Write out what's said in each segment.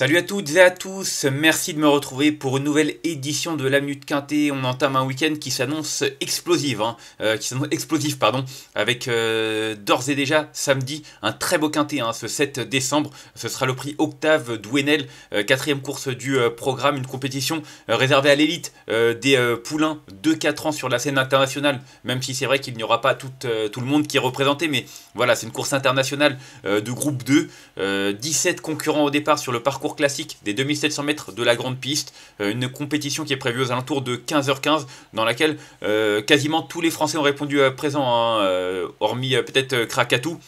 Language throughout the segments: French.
Salut à toutes et à tous, merci de me retrouver pour une nouvelle édition de la Minute Quintée. On entame un week-end qui s'annonce explosive, hein, euh, qui explosif, pardon, avec euh, d'ores et déjà samedi un très beau Quintet. Hein. ce 7 décembre, ce sera le prix Octave Douenel, euh, quatrième course du programme, une compétition réservée à l'élite des poulains de 4 ans sur la scène internationale, même si c'est vrai qu'il n'y aura pas tout, tout, le monde qui est représenté, mais voilà, c'est une course internationale de groupe 2, 17 concurrents au départ sur le parcours classique des 2700 mètres de la grande piste, euh, une compétition qui est prévue aux alentours de 15h15, dans laquelle euh, quasiment tous les Français ont répondu à euh, présent, hein, hormis peut-être Krakatou,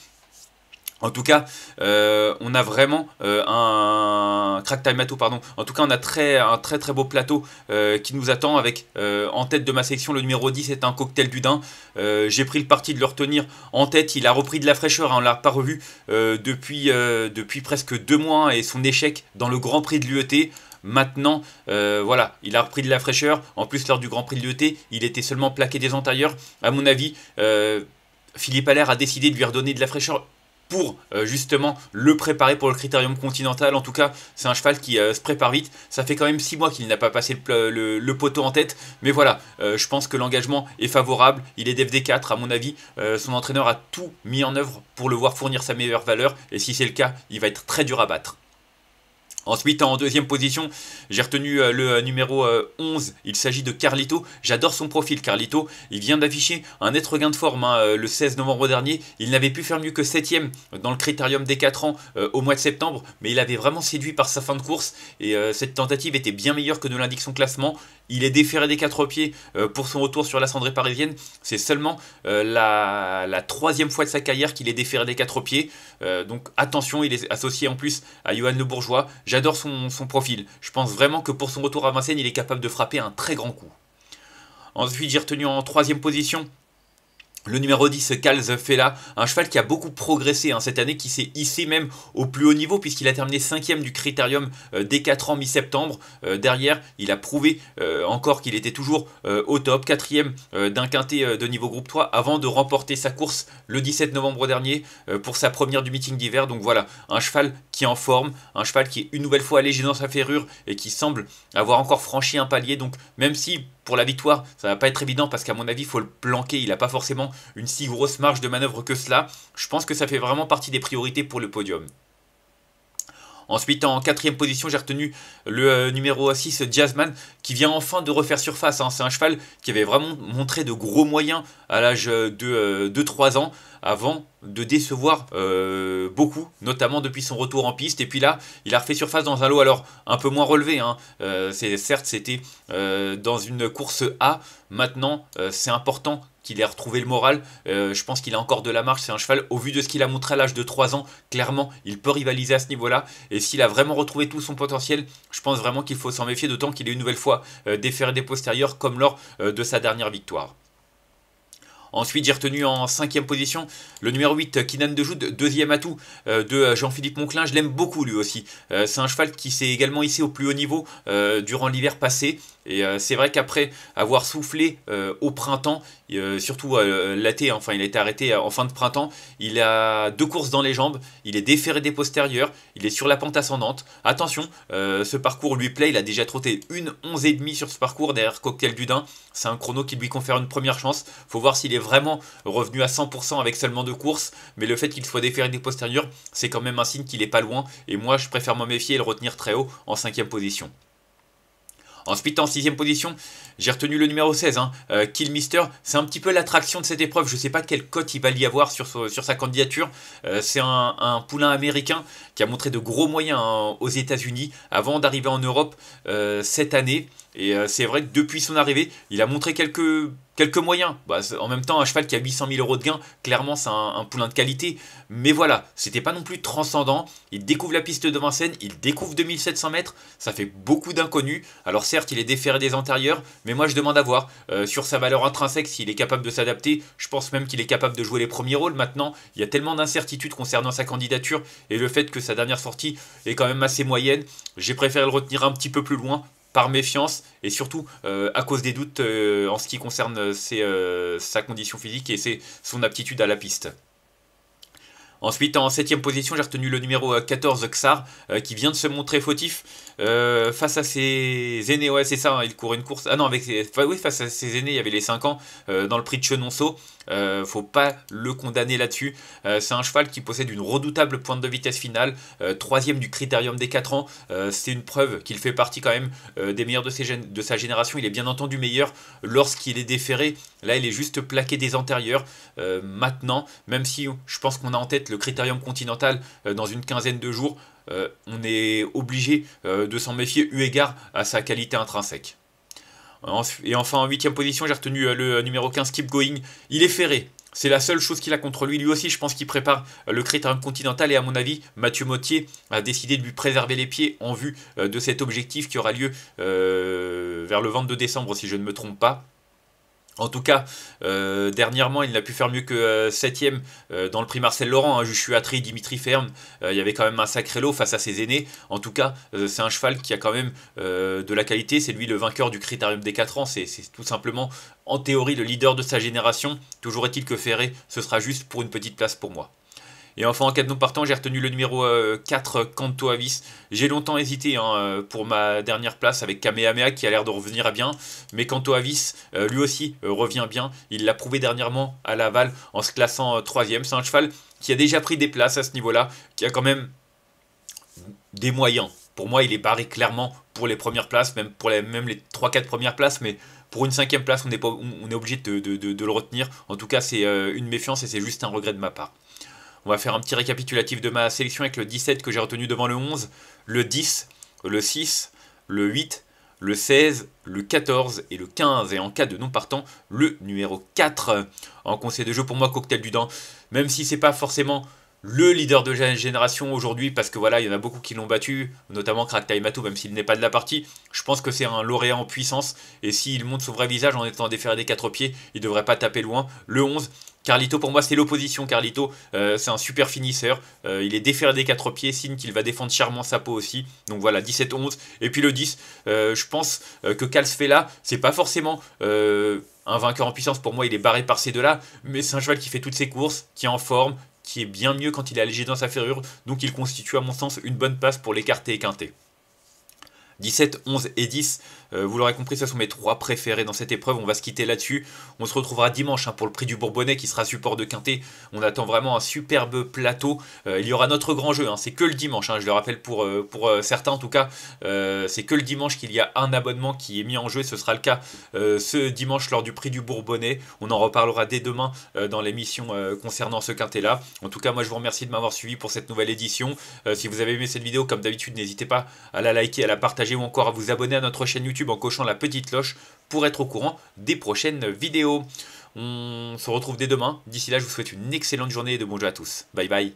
en tout cas, euh, on a vraiment euh, un crack pardon. En tout cas, on a très, un très très beau plateau euh, qui nous attend avec en tête de ma section le numéro 10 est un cocktail du Dain. J'ai pris le parti de le retenir en tête. Il a repris de la fraîcheur, On hein, on l'a pas revu depuis, depuis presque deux mois hein, et son échec dans le Grand Prix de l'UET. Maintenant, voilà, il a repris de la fraîcheur. En plus, lors du Grand Prix de l'UET, il était seulement plaqué des antérieurs. À mon avis, Philippe Allaire a décidé de lui redonner de la fraîcheur pour euh, justement le préparer pour le Critérium Continental. En tout cas, c'est un cheval qui euh, se prépare vite. Ça fait quand même 6 mois qu'il n'a pas passé le, poteau en tête. Mais voilà, euh, je pense que l'engagement est favorable. Il est d'FD4, à mon avis. son entraîneur a tout mis en œuvre pour le voir fournir sa meilleure valeur. Et si c'est le cas, il va être très dur à battre. Ensuite, en deuxième position, j'ai retenu euh, le euh, numéro 11. Euh, il s'agit de Carlito. J'adore son profil, Carlito. Il vient d'afficher un être gain de forme hein, le 16 novembre dernier. Il n'avait pu faire mieux que 7ème dans le critérium des 4 ans au mois de septembre, mais il avait vraiment séduit par sa fin de course. Et cette tentative était bien meilleure que ne l'indique son classement. Il est déféré des quatre pieds pour son retour sur la cendrée parisienne. C'est seulement la, la, troisième fois de sa carrière qu'il est déféré des quatre pieds. donc attention, il est associé en plus à Johan Le Bourgeois. J'adore son, son, profil. Je pense vraiment que pour son retour à Vincennes, il est capable de frapper un très grand coup. Ensuite, j'ai retenu en troisième position le numéro 10, Calz Fella, un cheval qui a beaucoup progressé hein, cette année, qui s'est hissé même au plus haut niveau, puisqu'il a terminé 5ème du critérium euh, des 4 ans mi-septembre. Euh, derrière, il a prouvé euh, encore qu'il était toujours au top, 4ème d'un quintet de niveau groupe 3, avant de remporter sa course le 17 novembre dernier pour sa première du meeting d'hiver. Donc voilà, un cheval qui est en forme, un cheval qui est une nouvelle fois allégé dans sa ferrure et qui semble avoir encore franchi un palier. Donc même si pour la victoire, ça va pas être évident parce qu'à mon avis, il faut le planquer. Il n'a pas forcément une si grosse marge de manœuvre que cela. Je pense que ça fait vraiment partie des priorités pour le podium. Ensuite, en quatrième position, j'ai retenu le euh, numéro 6, Jazzman, qui vient enfin de refaire surface. Hein. C'est un cheval qui avait vraiment montré de gros moyens à l'âge euh, de 2-3 euh, ans avant de décevoir euh, beaucoup, notamment depuis son retour en piste. Et puis là, il a refait surface dans un lot alors un peu moins relevé. Hein. Euh, certes, c'était euh, dans une course A. Maintenant, c'est important qu'il ait retrouvé le moral. je pense qu'il a encore de la marche. C'est un cheval, au vu de ce qu'il a montré à l'âge de 3 ans, clairement, il peut rivaliser à ce niveau-là. Et s'il a vraiment retrouvé tout son potentiel, je pense vraiment qu'il faut s'en méfier, d'autant qu'il est une nouvelle fois déféré des postérieurs, comme lors de sa dernière victoire. Ensuite, j'ai retenu en cinquième position le numéro 8, Kinan de Jude, deuxième atout euh, de Jean-Philippe Monclin. Je l'aime beaucoup lui aussi. Euh, c'est un cheval qui s'est également hissé au plus haut niveau euh, durant l'hiver passé. Et euh, c'est vrai qu'après avoir soufflé euh, au printemps, euh, surtout l'été, hein, enfin il a été arrêté en fin de printemps, il a deux courses dans les jambes, il est déféré des postérieurs, il est sur la pente ascendante. Attention, ce parcours lui plaît, il a déjà trotté une et 11,5 sur ce parcours derrière Cocktail Dudin. C'est un chrono qui lui confère une première chance. Faut voir s'il est vraiment revenu à 100% avec seulement deux courses, mais le fait qu'il soit déféré des postérieurs, c'est quand même un signe qu'il n'est pas loin. Et moi, je préfère m'en méfier et le retenir très haut en cinquième position. Ensuite, en sixième position, j'ai retenu le numéro 16, hein, euh, Mister. C'est un petit peu l'attraction de cette épreuve. Je ne sais pas quelle cote il va y avoir sur, sa candidature. Euh, c'est un, poulain américain qui a montré de gros moyens hein, aux États-Unis avant d'arriver en Europe euh, cette année. Et euh, c'est vrai que depuis son arrivée, il a montré quelques, quelques moyens. Bah, en même temps, un cheval qui a 800 000 euros de gain, clairement, c'est un, poulain de qualité. Mais voilà, c'était pas non plus transcendant. Il découvre la piste de Vincennes, il découvre 2700 mètres. Ça fait beaucoup d'inconnus. Alors, certes, il est déféré des antérieurs, mais moi, je demande à voir. Euh, sur sa valeur intrinsèque, s'il est capable de s'adapter, je pense même qu'il est capable de jouer les premiers rôles. Maintenant, il y a tellement d'incertitudes concernant sa candidature et le fait que sa dernière sortie est quand même assez moyenne. J'ai préféré le retenir un petit peu plus loin par méfiance et surtout euh, à cause des doutes euh, en ce qui concerne euh, sa condition physique et son aptitude à la piste. Ensuite, en 7 position, j'ai retenu le numéro 14, euh, Xar, euh, qui vient de se montrer fautif euh, face à ses aînés. Ouais, c'est ça, hein, il court une course. Ah non, avec oui, face à ses aînés, il y avait les 5 ans dans le prix de Chenonceau. faut pas le condamner là-dessus. c'est un cheval qui possède une redoutable pointe de vitesse finale, troisième du critérium des 4 ans. c'est une preuve qu'il fait partie quand même des meilleurs de, de, sa génération. Il est bien entendu meilleur lorsqu'il est déféré. Là, il est juste plaqué des antérieurs. maintenant, même si je pense qu'on a en tête le Critérium Continental euh, dans une quinzaine de jours, euh, on est obligé euh, de s'en méfier eu égard à sa qualité intrinsèque. Et enfin, en huitième position, j'ai retenu le numéro 15, Keep Going. Il est ferré. C'est la seule chose qu'il a contre lui. Lui aussi, je pense qu'il prépare le Critérium Continental. Et à mon avis, Mathieu Mottier a décidé de lui préserver les pieds en vue de cet objectif qui aura lieu vers le 22 décembre, si je ne me trompe pas. En tout cas, euh, dernièrement, il n'a pu faire mieux que 7ème euh, euh, dans le prix Marcel Laurent. Hein, Juchu Atri, Dimitri Ferme, il y avait quand même un sacré lot face à ses aînés. En tout cas, c'est un cheval qui a quand même de la qualité. C'est lui le vainqueur du critérium des 4 ans. C'est tout simplement, en théorie, le leader de sa génération. Toujours est-il que Ferré, ce sera juste pour une petite place pour moi. Et enfin, en cas de non partant, j'ai retenu le numéro 4, euh, euh, Kanto Avis. J'ai longtemps hésité hein, euh, pour ma dernière place avec Kamehameha qui a l'air de revenir à bien. Mais Kanto Avis, lui aussi, revient bien. Il l'a prouvé dernièrement à Laval en se classant 3ème. C'est un cheval qui a déjà pris des places à ce niveau-là, qui a quand même des moyens. Pour moi, il est barré clairement pour les premières places, même pour les, même les 3-4 premières places, mais pour une cinquième place, on est, pas, on est obligé de, le retenir. En tout cas, c'est une méfiance et c'est juste un regret de ma part. On va faire un petit récapitulatif de ma sélection avec le 17 que j'ai retenu devant le 11, le 10, le 6, le 8, le 16, le 14 et le 15. Et en cas de non partant, le numéro 4 en conseil de jeu pour moi, Cocktail du Dent. Même si c'est pas forcément le leader de génération aujourd'hui, parce que voilà, il y en a beaucoup qui l'ont battu, notamment Crack Matou même s'il n'est pas de la partie. Je pense que c'est un lauréat en puissance, et s'il monte son vrai visage en étant déféré des quatre pieds, il ne devrait pas taper loin. Le 11, Carlito, pour moi, c'est l'opposition. Carlito, euh, c'est un super finisseur. Euh, il est déféré des quatre pieds, signe qu'il va défendre chèrement sa peau aussi. Donc voilà, 17-11. Et puis le 10, euh, je pense que Calsfella, c'est pas forcément un vainqueur en puissance. Pour moi, il est barré par ces deux-là. Mais c'est un cheval qui fait toutes ses courses, qui est en forme, qui est bien mieux quand il est allégé dans sa ferrure. Donc il constitue, à mon sens, une bonne passe pour l'écarter et quinter. 17, 11 et 10. Euh, vous l'aurez compris, ce sont mes trois préférés dans cette épreuve. On va se quitter là-dessus. On se retrouvera dimanche hein, pour le prix du Bourbonnais qui sera support de Quintet. On attend vraiment un superbe plateau. Euh, il y aura notre grand jeu. Hein. C'est que le dimanche. Hein, je le rappelle pour, euh, pour certains en tout cas. c'est que le dimanche qu'il y a un abonnement qui est mis en jeu. Ce sera le cas ce dimanche lors du prix du Bourbonnais. On en reparlera dès demain dans l'émission concernant ce Quintet-là. En tout cas, moi je vous remercie de m'avoir suivi pour cette nouvelle édition. si vous avez aimé cette vidéo, comme d'habitude, n'hésitez pas à la liker, à la partager ou encore à vous abonner à notre chaîne YouTube en cochant la petite cloche pour être au courant des prochaines vidéos. On se retrouve dès demain. D'ici là, je vous souhaite une excellente journée et de bon à tous. Bye bye.